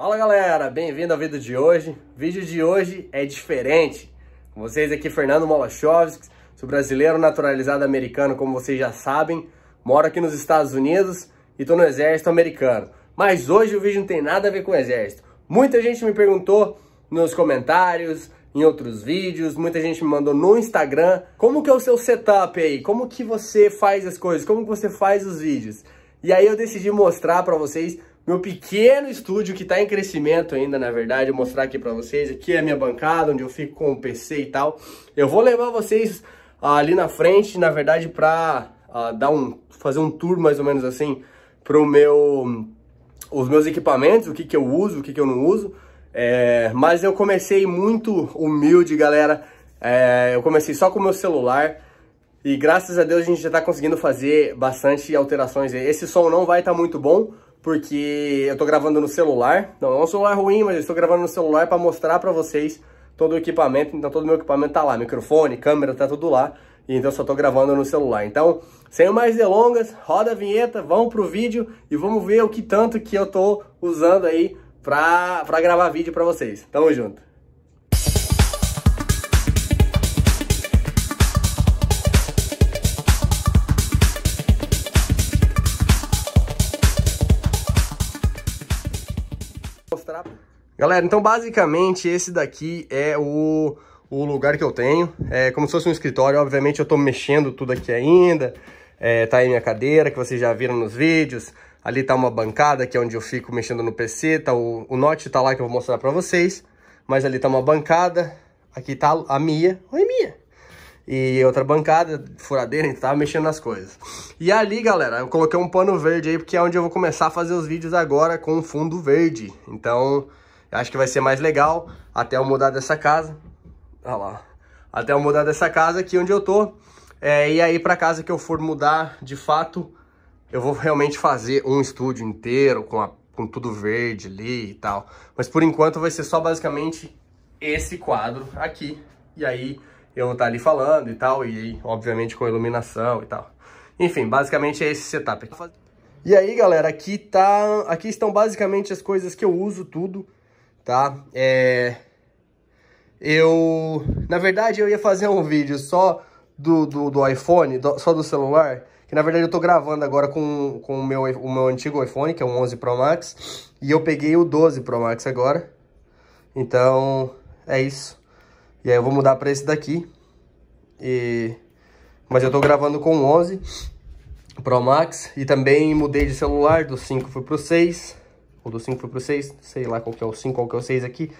Fala galera, bem-vindo ao vídeo de hoje. O vídeo de hoje é diferente. Com vocês aqui, Fernando Molachowski, sou brasileiro naturalizado americano, como vocês já sabem. Moro aqui nos Estados Unidos e estou no exército americano. Mas hoje o vídeo não tem nada a ver com o exército. Muita gente me perguntou nos comentários, em outros vídeos, muita gente me mandou no Instagram, como que é o seu setup aí? Como que você faz as coisas? Como que você faz os vídeos? E aí eu decidi mostrar para vocês meu pequeno estúdio que está em crescimento ainda, na verdade, vou mostrar aqui para vocês. Aqui é a minha bancada, onde eu fico com o PC e tal. Eu vou levar vocês ah, ali na frente, na verdade, para ah, dar um, fazer um tour mais ou menos assim pro meu, os meus equipamentos, o que que eu uso, o que que eu não uso. É, mas eu comecei muito humilde, galera. É, eu comecei só com o meu celular. E graças a Deus a gente já está conseguindo fazer bastante alterações. Esse som não vai estar tá muito bom, porque eu tô gravando no celular. Não, não é um celular ruim, mas eu estou gravando no celular para mostrar para vocês todo o equipamento. Então todo o meu equipamento tá lá, microfone, câmera, tá tudo lá. E então só tô gravando no celular. Então, sem mais delongas, roda a vinheta, vamos pro vídeo e vamos ver o que tanto que eu tô usando aí para pra gravar vídeo para vocês. Tamo junto! mostrar. Galera, então basicamente esse daqui é o, o lugar que eu tenho. É como se fosse um escritório, obviamente eu tô mexendo tudo aqui ainda. É, tá aí minha cadeira, que vocês já viram nos vídeos. Ali tá uma bancada, que é onde eu fico mexendo no PC. Tá o, o Note tá lá, que eu vou mostrar pra vocês. Mas ali tá uma bancada. Aqui tá a Mia. Oi, Mia! e outra bancada, furadeira, a gente tava mexendo nas coisas. E ali, galera, eu coloquei um pano verde aí, porque é onde eu vou começar a fazer os vídeos agora com o fundo verde. Então, acho que vai ser mais legal até eu mudar dessa casa. Olha lá. Até eu mudar dessa casa aqui onde eu tô. É, e aí, pra casa que eu for mudar, de fato, eu vou realmente fazer um estúdio inteiro com, a, com tudo verde ali e tal. Mas por enquanto vai ser só basicamente esse quadro aqui. E aí eu estar tá ali falando e tal, e obviamente com iluminação e tal. Enfim, basicamente é esse setup aqui. E aí, galera, aqui, tá, aqui estão basicamente as coisas que eu uso tudo, tá? É, eu, na verdade, eu ia fazer um vídeo só do, do, do iPhone, do, só do celular, que na verdade eu tô gravando agora com, com o, meu, o meu antigo iPhone, que é um 11 Pro Max, e eu peguei o 12 Pro Max agora. Então, é isso. E aí eu vou mudar para esse daqui. E... Mas eu tô gravando com 11 Pro Max. E também mudei de celular, do 5 fui pro 6. Ou do 5 fui pro 6, sei lá qual que é o 5, qual que é o 6 aqui.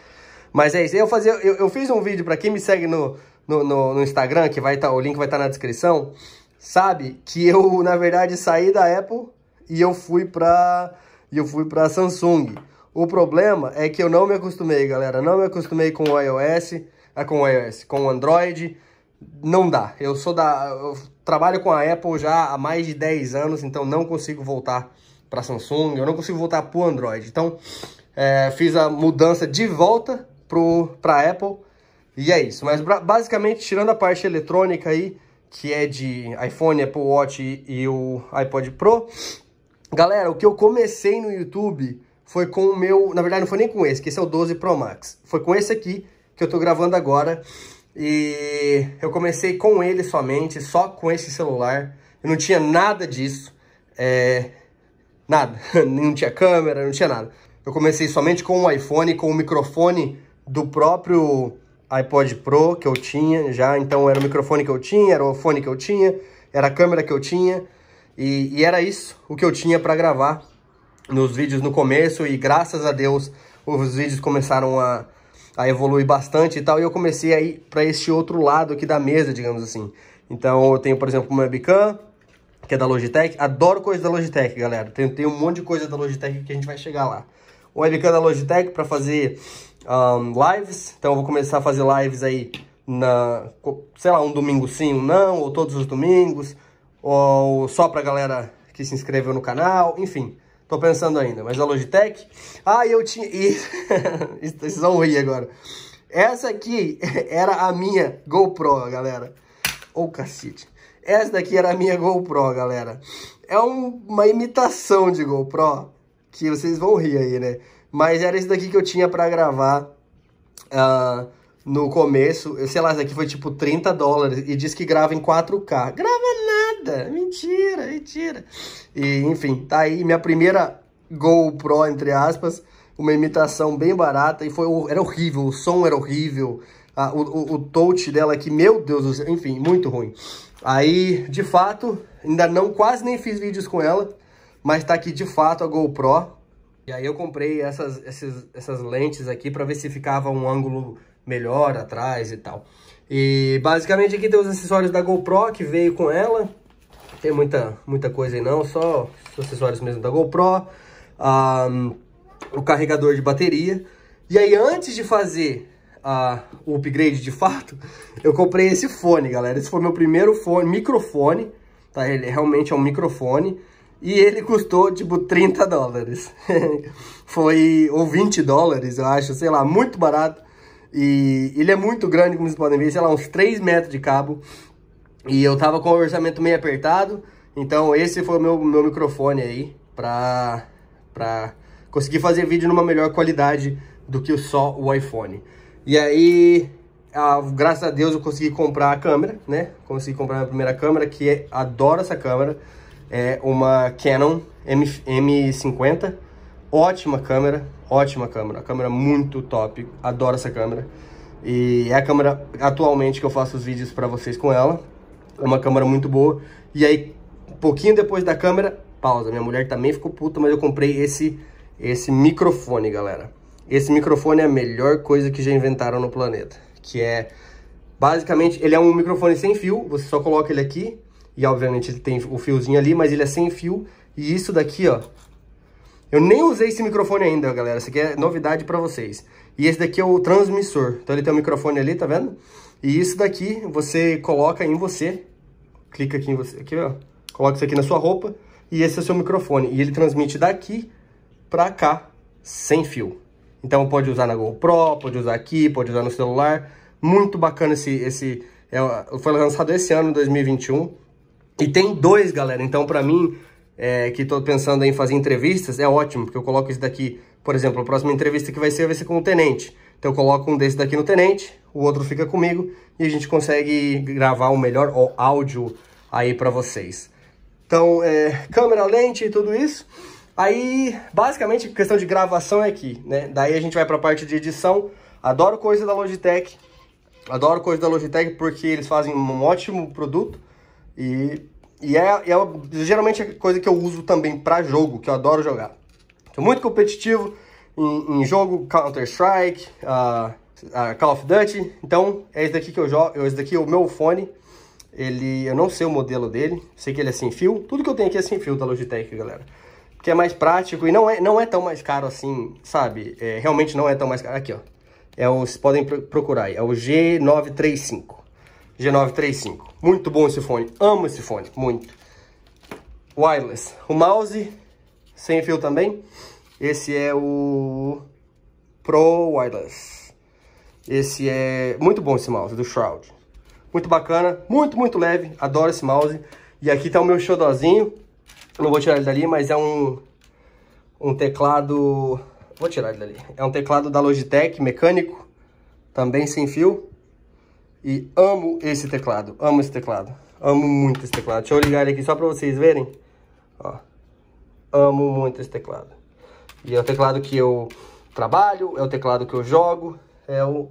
Mas é isso, eu, fazia, eu, eu fiz um vídeo para quem me segue no, no, no, no Instagram, que vai tá, o link vai estar tá na descrição, sabe que eu, na verdade, saí da Apple e eu fui pra, eu fui pra Samsung. O problema é que eu não me acostumei, galera, não me acostumei com o iOS, ah, com o iOS, com o Android, não dá. Eu sou da eu trabalho com a Apple já há mais de 10 anos, então não consigo voltar para Samsung, eu não consigo voltar para o Android. Então, é, fiz a mudança de volta para a Apple e é isso. Mas basicamente, tirando a parte eletrônica aí, que é de iPhone, Apple Watch e, e o iPod Pro, galera, o que eu comecei no YouTube foi com o meu... Na verdade, não foi nem com esse, que esse é o 12 Pro Max. Foi com esse aqui, que eu tô gravando agora. E eu comecei com ele somente, só com esse celular. Eu não tinha nada disso. É... Nada. não tinha câmera, não tinha nada. Eu comecei somente com o iPhone, com o microfone do próprio iPod Pro que eu tinha já. Então era o microfone que eu tinha, era o fone que eu tinha, era a câmera que eu tinha. E, e era isso o que eu tinha para gravar nos vídeos no começo. E graças a Deus os vídeos começaram a a evoluir bastante e tal, e eu comecei a ir para este outro lado aqui da mesa, digamos assim. Então eu tenho, por exemplo, uma webcam, que é da Logitech, adoro coisa da Logitech, galera, tem, tem um monte de coisa da Logitech que a gente vai chegar lá. O webcam é da Logitech para fazer um, lives, então eu vou começar a fazer lives aí, na, sei lá, um domingo sim, um não, ou todos os domingos, ou só para galera que se inscreveu no canal, enfim... Tô pensando ainda, mas a Logitech... Ah, eu tinha... Vocês vão rir agora. Essa aqui era a minha GoPro, galera. Ô, oh, cacete. Essa daqui era a minha GoPro, galera. É um, uma imitação de GoPro, que vocês vão rir aí, né? Mas era isso daqui que eu tinha pra gravar uh, no começo. Eu sei lá, isso daqui foi tipo 30 dólares e diz que grava em 4K. Grava nada! Mentira, mentira. E, enfim, tá aí minha primeira GoPro, entre aspas. Uma imitação bem barata. E foi, era horrível, o som era horrível. o, o, o, touch dela aqui, meu Deus do céu, enfim, muito ruim. Aí, de fato, ainda não, quase nem fiz vídeos com ela, mas tá aqui de fato a GoPro. E aí eu comprei essas, essas, essas lentes aqui pra ver se ficava um ângulo melhor atrás e tal. E basicamente aqui tem os acessórios da GoPro que veio com ela tem muita, muita coisa aí não, só os acessórios mesmo da GoPro, o carregador de bateria. E aí, antes de fazer ah, o upgrade de fato, eu comprei esse fone, galera. Esse foi meu primeiro fone, microfone, tá? Ele realmente é um microfone. E ele custou, tipo, 30 dólares. foi, ou 20 dólares, eu acho, sei lá, muito barato. E ele é muito grande, como vocês podem ver, sei lá, uns 3 metros de cabo. E eu tava com o orçamento meio apertado, então esse foi o meu, meu microfone aí, pra, pra conseguir fazer vídeo numa melhor qualidade do que só o iPhone. E aí, a, graças a Deus eu consegui comprar a câmera, né? Consegui comprar a primeira câmera, que é, adoro essa câmera. É uma Canon M, M50. Ótima câmera, ótima câmera. Câmera muito top, adoro essa câmera. E é a câmera atualmente que eu faço os vídeos para vocês com ela. É uma câmera muito boa. E aí, um pouquinho depois da câmera, pausa. Minha mulher também ficou puta, mas eu comprei esse, esse microfone, galera. Esse microfone é a melhor coisa que já inventaram no planeta. Que é, basicamente, ele é um microfone sem fio. Você só coloca ele aqui. E, obviamente, ele tem o fiozinho ali, mas ele é sem fio. E isso daqui, ó. Eu nem usei esse microfone ainda, galera. Isso aqui é novidade pra vocês. E esse daqui é o transmissor. Então, ele tem o um microfone ali, tá vendo? E isso daqui você coloca em você clica aqui em você, aqui, ó, coloca isso aqui na sua roupa e esse é o seu microfone. E ele transmite daqui para cá, sem fio. Então pode usar na GoPro, pode usar aqui, pode usar no celular. Muito bacana esse... esse é, foi lançado esse ano, 2021. E tem dois, galera. Então para mim, é, que estou pensando em fazer entrevistas, é ótimo, porque eu coloco isso daqui, por exemplo, a próxima entrevista que vai ser vai ser com o tenente. Então eu coloco um desse daqui no tenente, o outro fica comigo e a gente consegue gravar um melhor áudio aí para vocês. Então, é, câmera, lente e tudo isso. Aí, basicamente, questão de gravação é aqui, né? Daí a gente vai para a parte de edição. Adoro coisa da Logitech. Adoro coisa da Logitech porque eles fazem um ótimo produto. E, e é, é geralmente a é coisa que eu uso também para jogo, que eu adoro jogar. Sou muito competitivo, em, em jogo Counter-Strike, uh, uh, Call of Duty. Então, é esse daqui que eu jogo, é esse daqui é o meu fone. Ele, eu não sei o modelo dele, sei que ele é sem fio. Tudo que eu tenho aqui é sem fio da Logitech, galera. Porque é mais prático e não é, não é tão mais caro assim, sabe? É, realmente não é tão mais caro. Aqui, ó. É o, vocês podem procurar aí, é o G935. G935. Muito bom esse fone, amo esse fone, muito. Wireless. O mouse, sem fio também. Esse é o Pro Wireless. Esse é muito bom esse mouse, do Shroud. Muito bacana, muito, muito leve. Adoro esse mouse. E aqui tá o meu xodozinho. Não vou tirar ele dali, mas é um, um teclado... Vou tirar ele dali. É um teclado da Logitech, mecânico. Também sem fio. E amo esse teclado. Amo esse teclado. Amo muito esse teclado. Deixa eu ligar ele aqui só pra vocês verem. Ó. Amo muito esse teclado. E é o teclado que eu trabalho, é o teclado que eu jogo, é o,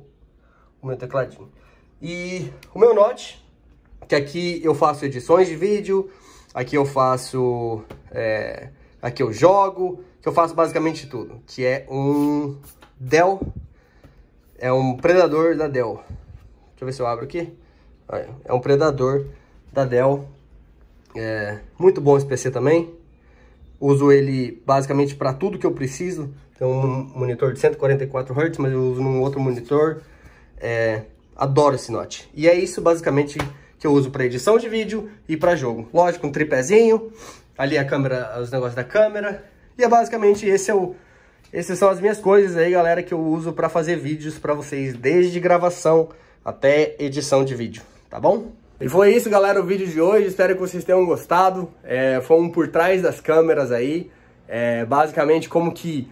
o meu tecladinho. E o meu Note, que aqui eu faço edições de vídeo, aqui eu faço... É, aqui eu jogo, que eu faço basicamente tudo, que é um Dell, é um predador da Dell. Deixa eu ver se eu abro aqui. É um predador da Dell, é, muito bom esse PC também. Uso ele basicamente para tudo que eu preciso. Tem um monitor de 144 Hz, mas eu uso num outro monitor. É, adoro esse Note. E é isso basicamente que eu uso para edição de vídeo e para jogo. Lógico, um tripézinho, ali a câmera, os negócios da câmera. E é basicamente esse é o essas são as minhas coisas aí, galera, que eu uso para fazer vídeos para vocês, desde gravação até edição de vídeo, tá bom? E foi isso, galera, o vídeo de hoje. Espero que vocês tenham gostado. É, foi um por trás das câmeras aí. É, basicamente, como que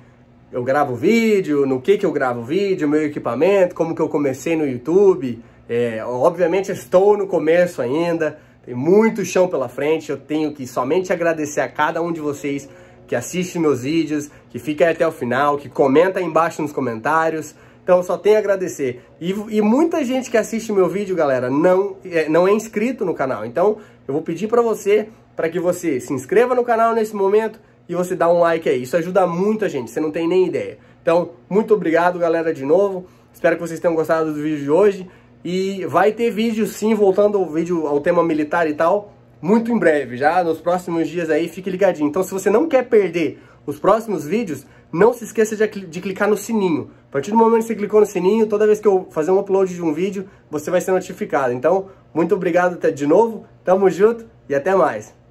eu gravo vídeo, no que que eu gravo vídeo, meu equipamento, como que eu comecei no YouTube. É, obviamente, estou no começo ainda. Tem muito chão pela frente. Eu tenho que somente agradecer a cada um de vocês que assiste meus vídeos, que fica até o final, que comenta aí embaixo nos comentários. Então só tenho a agradecer. E, e muita gente que assiste meu vídeo, galera, não é, não é inscrito no canal. Então eu vou pedir para você, para que você se inscreva no canal nesse momento e você dá um like aí. Isso ajuda muito a gente, você não tem nem ideia. Então, muito obrigado, galera, de novo. Espero que vocês tenham gostado do vídeo de hoje. E vai ter vídeo sim, voltando ao vídeo ao tema militar e tal, muito em breve, já nos próximos dias aí, fique ligadinho. Então se você não quer perder os próximos vídeos, não se esqueça de, de clicar no sininho, partir do momento que você clicou no sininho, toda vez que eu fazer um upload de um vídeo, você vai ser notificado. Então, muito obrigado até de novo, tamo junto e até mais.